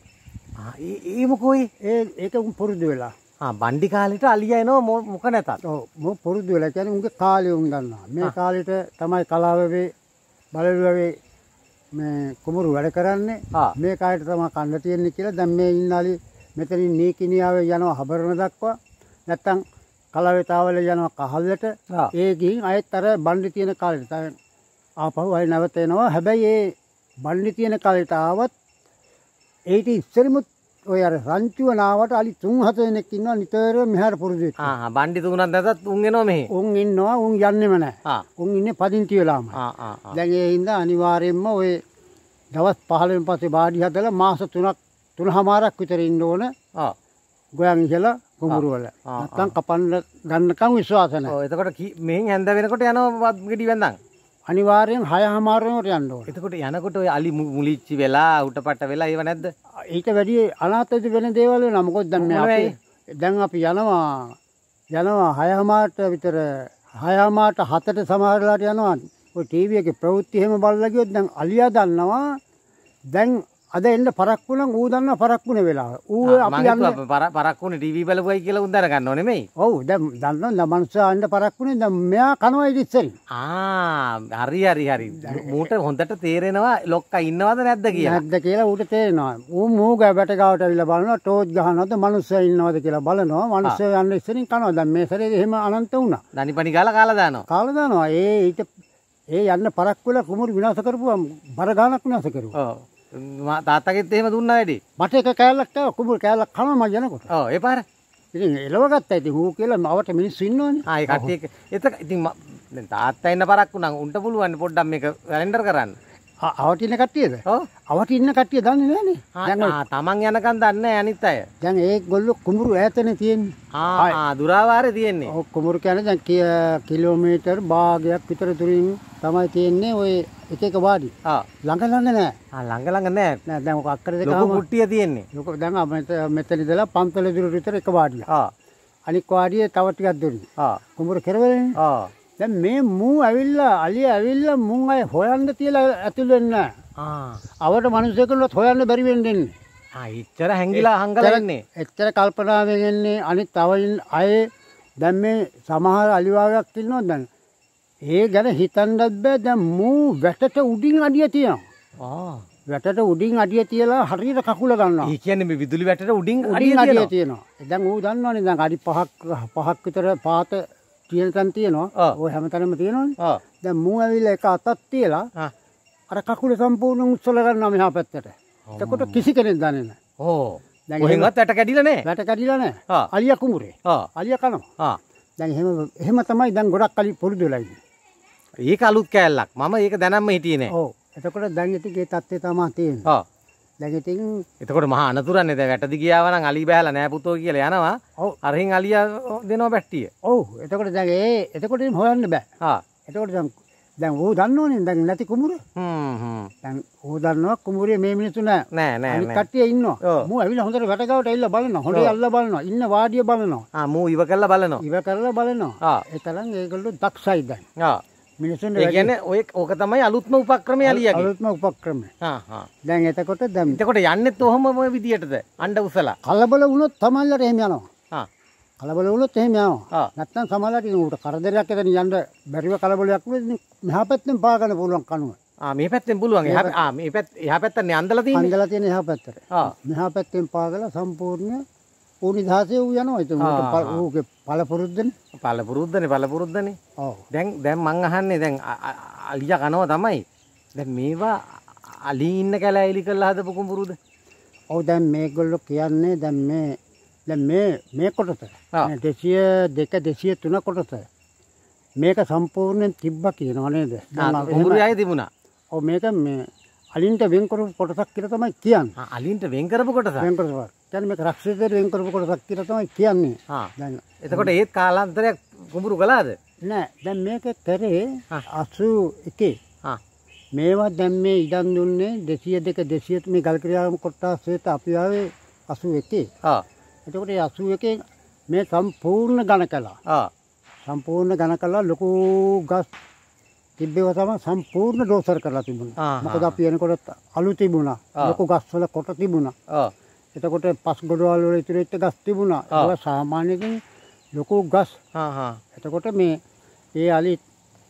ආ ඒ මොකෝයි? ඒ ඒක උන් පුරුදු වෙලා. ආ බන්දි කාලෙට අලිය එනවා මොක නැතත්. ඔව් මො පුරුදු වෙලා කියන්නේ උන්ගේ කාලය උන් ගන්නවා. මේ කාලෙට තමයි කලාවේ බලලුවේ මේ කුමරු වැඩ කරන්නේ. මේ කාලෙට තමයි කන්න තියෙන්නේ කියලා දැන් මේ ඉන්නාලි මෙතනින් නීකිනියාවේ යනවා හබරන දක්වා නැත්තම් කලවෙතාවල යනවා කහල්ලට ඒගින් අයත් අර බණ්ඩි තියෙන කාලෙට ආපහු අය නැවතෙනවා හැබැයි ඒ බණ්ඩි තියෙන කාලෙට ආවත් ඒට ඉස්සරමුත් ඔය අර රංචුව නාවට අලි තුන් හත දෙනෙක් ඉන්නවා නිතර මෙහාට පුරුදු ආ බණ්ඩි තුනක් නැතත් උන් එනවා මෙහි උන් ඉන්නවා උන් යන්නෙම නැහැ උන් ඉන්නේ පදිංචි වෙලාම දැන් ඒ හින්දා අනිවාර්යෙන්ම ඔය දවස් 15න් පස්සේ බාඩි හදලා මාස 3ක් 3 හමාරක් විතර ඉන්න ඕන ආ ගොයන් ඉහලා කුඹුරු වල. නැත්තම් කපන්න ගන්නකම් විශ්වාස නැහැ. ඔව් එතකොට මෙහෙන් හැන්ද වෙනකොට යනවා ගෙඩි වැඳන්. අනිවාර්යෙන් හය හමාරුවට යන්න ඕනේ. එතකොට යනකොට ඔය අලි මුලිච්චි වෙලා උටපට වෙලා ඒව නැද්ද? ඊට වැඩි අනාතති වෙන දේවල් වෙනවා. මොකද දැන් මේ අපි දැන් අපි යනවා යනවා හය හමාරට විතර හය හමාරට හතට සමහරලාට යනවා. ඔය ටීවී එකේ ප්‍රවෘත්ති එහෙම බලලා ගියොත් දැන් අලියා දන්නවා දැන් අද එන්න පරක්වුණ ඌ දන්න පරක්වුණ වෙලා ඌ අපි පරක්වුණ ටීවී බලපුයි කියලා උදරගන්න නෙමෙයි ඔවු ද දන්න මනුස්ස අන්න පරක්වුණේ ද මෙයා කනවයි ඉස්සල් හරි හරි හරි මූට හොඳට තේරෙනවා ලොක්ක ඉන්නවද නැද්ද කිය ඇද කියලා ඌට තේරෙනවා ඌ මූග වැටකාවට විල බලන ටෝජ් ගහනවද මනුස්ස ඉන්නවද කියලා බලනවා මනුස්ස යන්න ඉස්සරින් කනවා දැන් මේ සැරේ එහෙම අනන්ත වුණා දනිපනි ගාලා කාලා දානවා කාලා දානවා ඒ ඊට ඒ යන්න පරක්වල කුමුරු විනාශ කරපුවා බර ගානක් විනාශ කරුවා තාත්තගෙත් එහෙම දුන්න වැඩි මට එක කෑල්ලක් කුබල් කෑල්ලක් කන ම යනකොට ඒ පාර ඉතින් එලවගත් ඇති හූ කියලා මවට මිනිස් ඉන්නවන ආය කට්ටියක එතක ඉතින් තාත්තයින්න පරක් වුණා උන්ට පුළුවන් පොඩ්ඩම් එක වැලෙන්ඩර් කරන්න අවටින කට්ටියද අවටින්න කට්ටිය දන්න නෑන තමන් යනකන් දන්න ඇනිත් අය දැන් ඒ ගොල්ල කුමරු ඇතන තියෙන්නේ දුරාවාර තියෙන්නේ ඔ කුමරු කැන දැන් කිය කිලෝමීටර් භාගයක් විතර තුරින් තමයි තියෙන්නේ ඔය එක එක වාඩි ළඟ ළඟ නෑ ළඟ ළඟ නෑ නෑ දැන් ඔක අක්කර දෙක කුට්ටිය තියෙන්නේ ලොක දැන් මෙතන ඉඳලා පන්තල දුර විතර එක වාඩිය අනික් වාඩිය තව ටිකක් දුරින් කුමරු කෙරවලනේ දැන් මේ මූ ඇවිල්ලා අලිය ඇවිල්ලා මුන් අය හොයන්න තියලා ඇතුල් වෙන්න අවට මිනිස්සුකලොත් හොයන්න බැරි වෙන්නේ ඉච්චර හැංගිලා හංගලන්නේ එච්චර කල්පනාවෙන් එන්නේ අනිත් තවයින් අය දැන් මේ සමහර අලිවාවයක් ඉන්නවා දැන් ඒ ගැන හිතන්නත් බෑ දැන් මූ වැටට උඩින් අඩිය තියෙනවා වැටට උඩින් අඩිය තියලා හරියට කකුල ගන්නවා. ඒ කියන්නේ මේ විදුලි වැටට උඩින් අඩිය තියනවා. දැන් ඌ දන්නවනේ දැන් අඩි 5ක් 5ක් විතර පාත කියනතන් තියෙනවා ඔය හැමතනම තියෙනවනේ දැ මූ ඇවිල්ල එක අතත් තියලා අර කකුල සම්පූර්ණ උත්සලගන්න මෙහා පැත්තට එතකොට කිසි කෙනෙක් දන්නන ඕ දැහත් ඇට කැඩිලනේ වැට කැඩිලනෑ අලිය කුමරේ අලිය කනවා දැන් එහෙම එහෙම තමයි දැන් ගොඩක් කලි පුරුදුලයි ඒ අලුත් කෑල්ලක් මම ඒක දැනම්ම හිටියනේ ඕ එතකොට දැන් ඇතිගේ තත්වේ තමා තියෙන දැගටින් එතකොට මහ අනතුරන්න ද වැටදි කියාවන අලි බෑල නෑපුතෝ කියල යනවා අරහින් අලිය දෙනවා පැට්ටිය ඔහු එතකොට දැගේ එතකොටින් හොයන්න බෑ එතකොට දැන් හෝ දන්නවනේ දැන් නැති කුමර දැන් හෝ දන්නවා කුමරේ මේ මිනිසුන නෑ කටය ඉන්න මූ ඇවිල හොඳට වැටකවට එල්ල බලන්න හොඳ අල්ල බලන්න ඉන්න වාඩිය බලනවා මූ ඉව කරලා බලනවා ඉව කරලා බලනවා එතරම් ඒකල්ලු දක්ෂයි දැන් මිනිසුන් ගැන ඔය ඕක තමයි අලුත්ම උපක්‍රමය අලිය අලුත්ම උපක්‍රම දැන් එතකොට දැම් එතකොට යන්නෙත් ඔහොම විදිහටද අන්ඩ උසලා කලබල වුණොත් තමල්ලට එහෙම යනවා කලබල වුණොත් එහෙම යනවා නැත්නම් සමහරවිට උට කරදරයක් එතන යන්න බැරිව කලබලයක් වුණොත් මෙහා පැත්තෙන් පාගන්න පුළුවන් කනුව ආ මේ පැත්තෙන් පුළුවන් එහා මේ පැත්ත එහා පැත්තනේ අන්දලා තියෙන්නේ අන්දලා තියෙන එහා පැත්තට මෙහා පැත්තෙන් පාගලා සම්පූර්ණ ඕනි දහසේ වූ යනවා එත ඌගේ පලපුරුද්දන පලපුරුද්දන පලපුරුද්දන දැන් දැන් මං අහන්නේ දැන් අලිය කනව තමයි දැ මේවා අලි ඉන්න කැලා එලි කල්ලා හද පුකුම් පුරුද ඔව දැන් මේගොල්ලො කියන්නේ දැන් මේ දැ මේ මේ කොටත දෙසිය දෙක දෙසිය තුන කොටත මේක සම්පූර්ණයෙන් තිබ්බ කියනවනේද හුරු අය තිබුණා ඔ මේක මේ අලින්ට වෙන්කරු කොටසක් කියර තමයි කියන්න අලින්ට වෙන්කරපු කොට වෙන්කරවා කැනමක රක්ෂිත වෙන් කරපුකොට ශක්තිර තමයි කියන්නේ. එතකොට ඒත් කාලාන්තරයක් කුඹුරු කළාද? නෑ. දැන් මේක කරේ 81. මේවා දැන් මේ ඉඩම් දුන්නේ 202 200 මේ ගල් ක්‍රියාත්මක කොටසට අපි ආවේ 81. ආ. එතකොට ඒ 81 මේ සම්පූර්ණ ඝන කළා. ආ. සම්පූර්ණ ඝන කළා ලොකු ගස් තිබ්බේව තමයි සම්පූර්ණ ඩෝසර් කරලා තිබුණා. මොකද අපි එනකොට අලු තිබුණා. ලොකු ගස්වල කොට තිබුණා. ආ. එතකොට පස් ගොඩවල් වල ඉතුරු වෙච්ච ගස් තිබුණා. ඒක සාමාන්‍යයෙන් ලොකු ගස්. එතකොට මේ ඒ අලි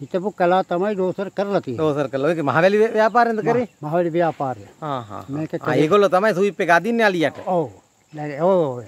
හිතපු කලා තමයි දෝසර් කරලා තියෙන්නේ. දෝසර් කරලා. ඒක මහවැලි ව්‍යාපාරෙන්ද කරේ? මහවැලි ව්‍යාපාරය. ආ හා. මේක ඒගොල්ලෝ තමයි සුවිප් එක අදින්නේ අලියට. ඔව්. ඔව්.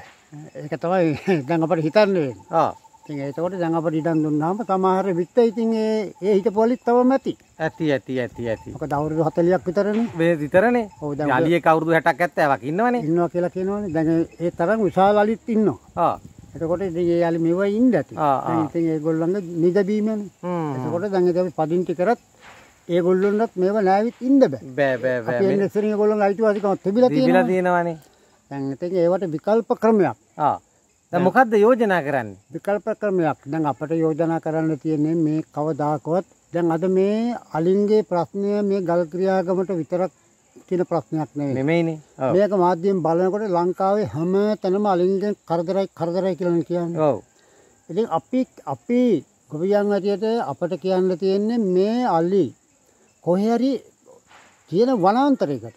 ඒක තමයි [LAUGHS] දැන් අපිට හිතන්න වෙන්නේ. ආ. ඉතින් ඒතකොට දැන් අපට ඉඩම් දුන්නාම සමහර විත්ත ඉතින් ඒ ඒ හිටපුවලිත් තවම ඇති. ඇති ඇති ඇති ඇති. මොකද අවුරුදු 40ක් විතරනේ. මේ විතරනේ. ඔව් දැන් අලියෙක් අවුරුදු 60ක් 70ක් ඉන්නවනේ. ඉන්නවා කියලා කියනවනේ. දැන් ඒ තරම් විශාල අලිත් ඉන්නවා. ආ. එතකොට ඉතින් ඒ අලි මෙව ඉන්න ඇති. දැන් ඉතින් ඒගොල්ලන්ගේ නිද බීමනේ. එතකොට දැන් ඒක පදිංචි කරත් ඒගොල්ලොන්ටත් මේව නෑවිත් ඉන්න බෑ. බෑ බෑ බෑ. අපි එන්නේ ඉස්සරින් ඒගොල්ලන් අයිතිවාසිකම් තිබිලා තියෙනවා. තිබිලා තියෙනවානේ. දැන් ඉතින් ඒවට විකල්ප ක්‍රමයක්. ආ. මොකක්ද යෝජනා කරන්න විකල්ප ක්‍රමයක් දැන් අපට යෝජනා කරන්න තියන්නේ මේ කවදාකවත් දැන් අද මේ අලින්ගේ ප්‍රශ්නය මේ ගල්ක්‍රියාගමට විතරක් කියන ප්‍රශ්නයක් නේ නෙමයින මේක මාධ්‍යයෙන් බලනකොට ලංකාවේ හැම තැනම අලින්ගෙන් කරදරයි කරදරයි කියලන කියන්න ඉති අපි අපි ගොවියන් ඇතියට අපට කියන්න තියෙන්නේ මේ අල්ලි කොහැරි කියන වනාන්තරයකට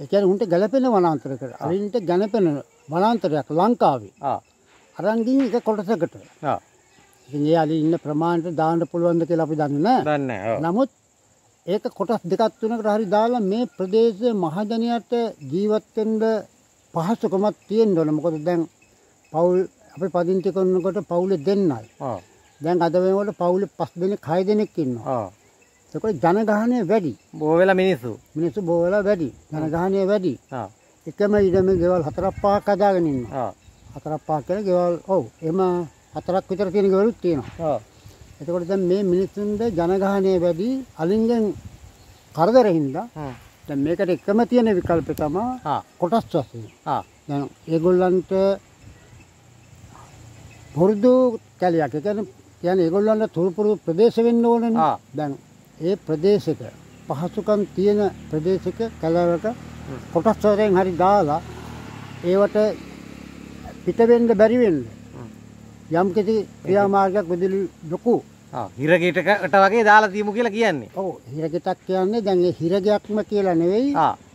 එකන උන්ට ගැලපෙන වනාන්තරකට අලින්ට ගැනපෙන වනන්තරයක් ලංකාවේ අරංගින් එක කොටසකට යාලි ඉන්න ප්‍රමාණයට දාන්න පුළුවන්ද කියලා අපි දන්න දන්න නමුත් ඒක කොටස් දෙකත්වනකට හරි දාලා මේ ප්‍රදේශය මහජනයට ජීවත්තෙන්ට පහසුකමත් තියෙන් ොන මොකොද දැන් පවුල් අපි පදිංචි කරන්නකොට පවුල දෙන්නයි දැන් අදවෙනකොට පවුල පස් දෙන කය දෙනෙක් ඉන්නවා තකොට ජනගහනය වැඩි බෝවෙලා මිනිස්සු මිනිස්සු බෝවෙලා වැඩි ජනගහනය වැඩි එකම ඉඩමේ ගෙවල් හතරක් පහක් හදාගෙන ඉන්නවා. ආ. හතරක් පහක් කියලා ගෙවල් ඔව් එහෙම හතරක් විතර තියෙන ගෙවලුත් තියෙනවා. ආ. එතකොට දැන් මේ මිනිස්සුන්ට ජනගහනය වැඩි අලින්ගෙන් කරදරින්ද දැන් මේකට එකම තියෙන විකල්පය තමයි කොටස් වශයෙන්. දැන් ඒගොල්ලන්ට පුරුදු කැලයක්. ඒ කියන්නේ ඒගොල්ලන්ට තුරුපුරු ප්‍රදේශ වෙන්න ඕනනේ. දැන් ඒ ප්‍රදේශයක පහසුකම් තියෙන ප්‍රදේශයක කැලවක කොටස්තරයෙන් හරි දාලා ඒවට පිටවෙන්න බැරි වෙන්න යම් කිසි ක්‍රියාමාර්ගයක් විදුලි ලොකු හිරගෙටකට වගේ දාලා තියමු කියලා කියන්නේ. ඔව් හිරගෙටක් කියන්නේ දැන් ඒ හිරගයක්ම කියලා නෙවෙයි.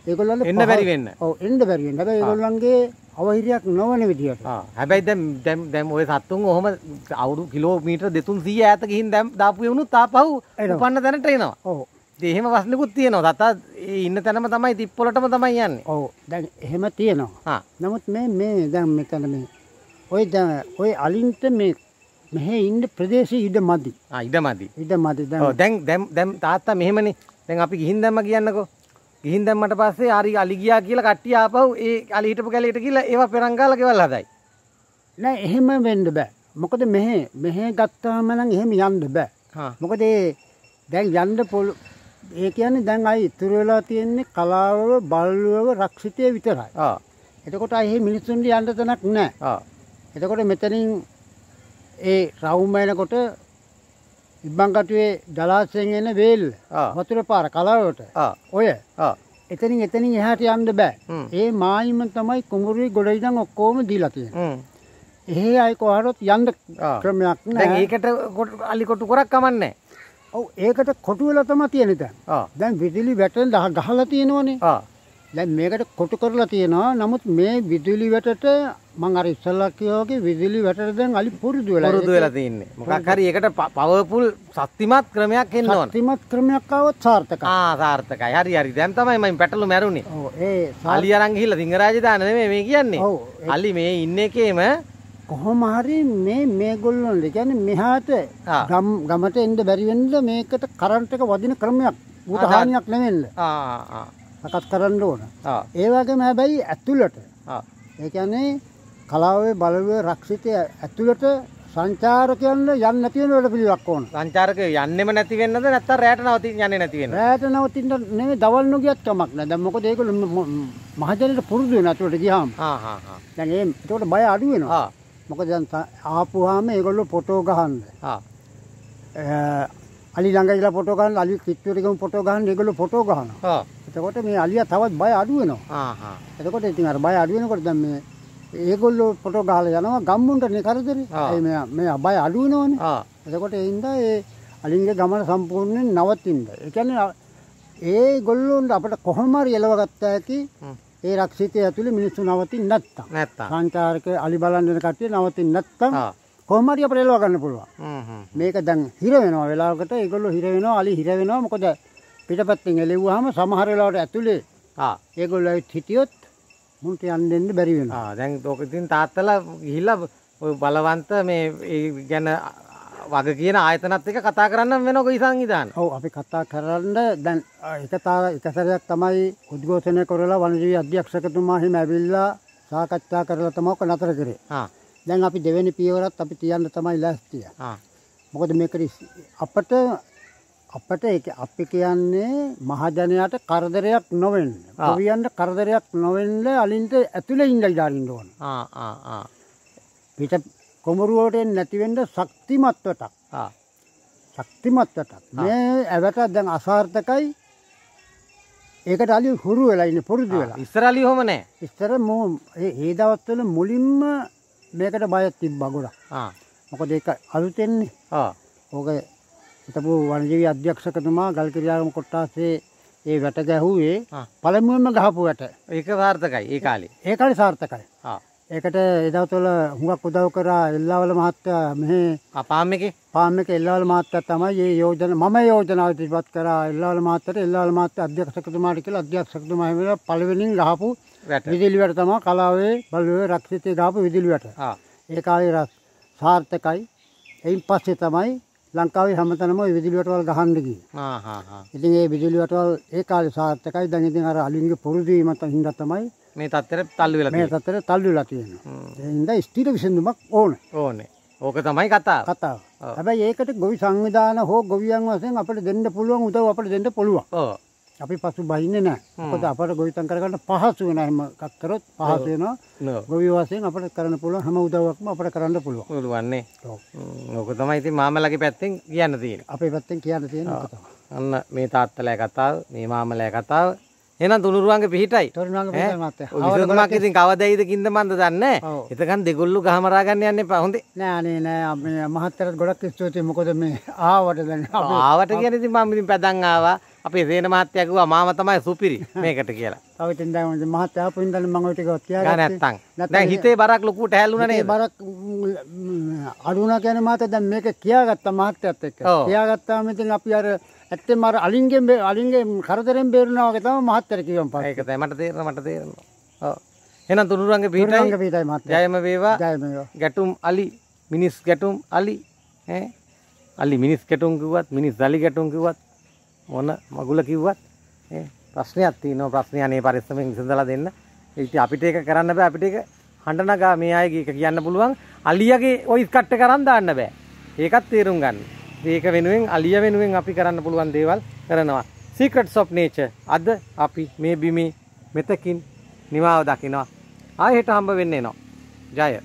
ඒගොල්ලන්ට එන්න බැරි වෙන්න. ඔව් එන්න බැරි වෙන්න. හැබැයි ඒගොල්ලන්ගේ අවහිරයක් නොවන විදියට. හැබැයි දැන් දැන් දැන් ওই සත්තුන් ඔහම අවුරුදු කිලෝමීටර 200 ඈත ගිහින් දැන් දාපු වුණොත් ආපහු උපන්න තැනට එනවා. ඔව්. එහෙම වස්නකුත් තියෙනවා තත්තා ඉන්න තැනම තමයි තිප්පොලටම තමයි යන්න ඔව දැන් එහෙම තියෙනවා නමුත් මේ මේ දැන් මෙතන මේ ඔය දැ ඔය අලින්ට මේ මෙහෙ ඉන්න ප්‍රදේශය ඉඩ මදි ඉඩ මදි ඉඩ මදි දැන් දැම් දැම් තාත්තා මෙහෙමනි දැන් අපි ගිහින් දැම්ම කියන්නකෝ ගිහින් දැම්මට පස්සේ ආරි අලිගියා කියලා කට්ටිය ආපහු ඒ අලි හිටපු කැලේට කියලා ඒවා පෙරංගාල ගෙවල් හදයි නෑ එහෙම වෙන්න බෑ මොකද මෙහෙ මෙහෙ ගත්තාම නම් එහෙම යන්න බෑ මොකද දැන් යන්න පොළු ඒ කියන්නේ දැන් අයි ඉතුරු වෙලා තියෙන්නේ කලාවව බල්ලුවව රක්ෂිතය විතරයි. ආ. එතකොට අයි මිනිස්සුන්ට යන්න තැනක් නැහැ. ආ. එතකොට මෙතනින් ඒ රවුම එනකොට ඉබ්බන්කටුවේ ජලාශයෙන් එන වේල් වතුර පාර කලාවට. ඔය. එතනින් එතනින් එහාට යන්න බෑ. ඒ මායිම තමයි කුඹුරේ ගොඩ ඉඳන් ඔක්කොම දීලා තියෙන්නේ. එහෙ අය කොහරොත් යන්න ක්‍රමයක් නැහැ. දැන් ඒකට අලි කොටු කරක් කමන්නේ නැහැ. ඔව් ඒකට කොටු වෙලා තමයි තියෙන දැන්. දැන් විදුලි වැටෙන් ගහලා තියෙනවනේ. දැන් මේකට කොටු කරලා තියෙනවා. නමුත් මේ විදුලි වැටට මම අර ඉස්සල්ලා කියවාගේ විදුලි වැටට දැන් අලි පුරුදු වෙලා පුරුදු වෙලා තින්නේ. මොකක් හරි ඒකට පවර්ෆුල් ශක්තිමත් ක්‍රමයක් එන්න ඕන. ශක්තිමත් ක්‍රමයක් ආවොත් සාර්ථකයි. ආ සාර්ථකයි. හරි හරි. දැන් තමයි මම පැටලු මැරුණේ. ඔව් ඒ අලි අරන් ගිහිල්ලා සිංහරාජේ දාන නෙමෙයි මේ කියන්නේ. අලි මේ ඉන්න එකේම කොහොම හරි මේ මේගොල්ලොන්ට කියන්නේ මෙහාට ගම් ගමට එන්න බැරි වෙන්න මේකට කරන්ට් එක වදින ක්‍රමයක් ඌට හානියක් නෙමෙන්න. සකස් කරන්න ඕන. ඒ වගේම හැබැයි ඇතුළට ඒ කියන්නේ කලාවේ බලවේ රක්ෂිතය ඇතුළට සංචාරකයන්ට යන්න නැති වෙන වැඩපිළිවෙලක් ඕන. සංචාරකයෝ යන්නෙම නැති වෙන්නද නැත්නම් රැයට නවතින් යන්නේ නැති වෙනවද? රැයට නවතින්න නෙමෙයි දවල් නොගියත් කමක් නැහැ. දැන් මොකද ඒගොල්ලෝ මහජනට පුරුදු වෙන ඇතුළට ගියාම. ආ ආ ආ. දැන් ඒ ඒකට බය අඩු වෙනවා. ආ. මොකද දැන් ආපුවාම ඒගොල්ලෝ ෆොටෝ ගහන්න. අලි ළඟ ඉඳලා ෆොටෝ ගන්න අලි කිට්ටුවටකම ෆොටෝ ගන්න ඒගොල්ලෝ ෆොටෝ ගහනවා. එතකොට මේ අලියා තවත් බය අඩු වෙනවා. එතකොට ඉතින් අර බය අඩු වෙනකොට දැන් මේ ඒගොල්ලෝ ෆොටෝ ගහලා යනවා ගම්මුන්ටනේ කරදරේ. ඒ මේ මේ බය අඩු වෙනවනේ. එතකොට ඒ හින්දා ඒ අලින්ගේ ගමන සම්පූර්ණයෙන් නවතින්න. ඒ කියන්නේ ඒ ගොල්ලොන්ට අපිට කොහොම හරි එලව ගත්තා හැකි ඒ රක්ෂිතය ඇතුළේ මිනිස්සු නවතින් නැත්තම් නැත්තම් සංචාරක අලි බලන් යන කට්ටිය නවතින් නැත්තම් කොහොම හරි අපිට එලව ගන්න පුළුවන් මේක දැන් හිර වෙනවා වෙලාවකට ඒගොල්ලෝ හිර වෙනවා අලි හිර වෙනවා මොකද පිටපැත්තෙන් එලෙව්වහම සමහර වෙලාවට ඇතුලේ ආ ඒගොල්ලෝ හිටියොත් මුන්ට යන්න දෙන්න බැරි වෙනවා ආ දැන් ඕක ඉතින් තාත්තලා ගිහිල්ලා ඔය බලවන්ත මේ ගැන වග කියන ආයතනත් එක කතා කරන්න වෙනක ඉසංවිධාන ඔව අපි කතා කරන්න දැන් එකතා එකසරයක් තමයි උද්ගෝෂණය කොරලා වනජී අධ්‍යක්ෂකතුමා හිම ඇවිල්ලා සාකච්ඡා කරලා තමක නතර කරේ දැන් අපි දෙවැනි පියවරත් අපි තියන්න තමයි ලැස්තිය මොකද මේක අපට අපට අපි කියන්නේ මහජනයට කරදරයක් නොවෙන්න පවියන්ට කරදරයක් නොවෙන්න අලින්ට ඇතුළ ඉන්ඩල් ජාලින්ඩ ඕන පිට කොමරුවට නැතිවෙන්ට ශක්තිමත්වටක් ශක්තිමත්වටක් මේ ඇවැට දැන් අසාර්ථකයි ඒකට අලි හුරු වෙලායින්න පුරුදු වෙලා ඉස්රලි හොමනෑ ඉස්තර මෝ ඒ දවත්වල මුලින්ම මේකට බයත් තිබ බගුඩ මොකද ඒක අලුතෙන්නේ ඕක එතපු වනජී අධ්‍යක්ෂකතුමා ගල්කිරයාගම කොට්ටාසේ ඒ වැට ගැහුවේ පළමුුවම ගහපු වැට ඒක සාර්ථකයි ඒ කාලේ ඒකාලි සාර්ථකයි ඒකට එදවතුල හුඟක් උදව් කරා එල්ලාවල මහත්තයා මෙහි අපාම් එකේ පාම් එකේ එල්ලාවල මහත්තයා තමයි මේ යෝජන මම යෝජනාව ඉදිරිපත් කරා එල්ලාවල මහත්තයාට එල්ලාවල මහත්තයා අධ්‍යක්ෂකතුමාට කියලා අධ්‍යක්ෂකතුමා හැමෝම පළවෙනිින් ගහපු විදුලියට තමයි කලාවේ බලුවේ රක්ෂිතේ ගහපු විදුලියට. ඒ කාලේ සාර්ථකයි. එයින් පස්සේ තමයි ලංකාවේ හැමතැනම විදුලි වටවල් ගහන්න ගියේ. ආ ආ ආ. ඉතින් ඒ විදුලි වටවල් ඒ කාලේ සාර්ථකයි. දැන් ඉතින් අර අලින්ගේ පුරුදු වීමත් හින්දා තමයි මේ තත්තර තල්ලු වෙලා මේ තත්තර තල්ලු වෙලා තියෙනවා. ඒ හින්දා ස්ථිර විසඳුමක් ඕන. ඕනේ. ඕක තමයි කතාව. කතාව. හැබැයි ඒකට ගොවි සංවිධාන හෝ ගොවියන් වශයෙන් අපිට දෙන්න පුළුවන් උදව් අපිට දෙන්න පුළුවන්. ඔව්. අපි පසු බහින්නේ නැහැ. මොකද අපට ගොවිතැන් කරගන්න පහසු වෙන හැම එකක් කරොත් පහසු වෙනවා. ගොවි වශයෙන් අපිට කරන්න පුළුවන් හැම උදව්වක්ම අපිට කරන්න පුළුවන්. පුළුවන්නේ. ඕක තමයි ඉතින් මාමලගේ පැත්තෙන් කියන්න තියෙන්නේ. අපේ පැත්තෙන් කියන්න තියෙන්නේ අන්න මේ තාත්තලගේ කතාව, මේ මාමලගේ කතාව එහෙනම් තුනුරුවන්ගේ පිහිටයි. තුනුරුවන්ගේ පිහිටයි මත්තයා. විසුරුමක් ඉතින් කවදයිද කින්ද මන්ද දන්නේ. එතකන් දෙගොල්ලෝ ගහමරා ගන්න යන්න එපා. හොඳේ. නෑ අනේ නෑ අපේ මහත්තරට ගොඩක් ස්තුතියි. මොකද මේ ආවට දැන් ආවට කියන්නේ ඉතින් මම ඉතින් පැදන් ආවා. අපේ සේන මහත්තයා කිව්වා මාම තමයි සුපිරි මේකට කියලා. තව ඉතින් දැන් මහත්තයා ආපු ඉඳන් මම ඔය ටික කියාගත්තා. නැත්තම්. දැන් හිතේ බරක් ලොකුට හැලුණා නේද? බරක් අඩු වුණා කියන්නේ මහත්තයා දැන් මේක කියාගත්තා මහත්තයාත් එක්ක. කියාගත්තාම ඉතින් අපි අර ඇත්තේ මර අලින්ගෙන් අලින්ගේ කරදරෙන් බේරුණා වගේ තමයි මහත්තයා කියවන් පස්සේ. ඒක තමයි මට තේරෙනවා මට තේරෙනවා. ඔව්. එහෙනම් තුනුරංග පීඨයි තුනුරංග පීඨයි මහත්තයා. ජයම වේවා. ජයම වේවා. ගැටුම් අලි මිනිස් ගැටුම් අලි ඈ අලි මිනිස් ගැටුම් කිව්වත් මිනිස් අලි ගැටුම් කිව්වත් මොන මගුල කිව්වත් ඈ ප්‍රශ්නයක් තියෙනවා ප්‍රශ්නේ අනේ පරිස්සමෙන් විසඳලා දෙන්න. ඉතින් අපිට ඒක කරන්න බෑ අපිට ඒක හඬනගා මේ අයගේ එක කියන්න පුළුවන් අලියගේ ඔයිස් කට්ට කරන් දාන්න බෑ. ඒකත් තේරුම් ගන්න. ඒක වෙනුවෙන් අලිය වෙනුවෙන් අපි කරන්න පුළුවන් දේවල් කරනවා. Secrets of Nature. අද අපි මේ බිමේ මෙතකින් නිවාව දකිනවා. ආයෙ හෙට හම්බ වෙන්න එනවා. ජය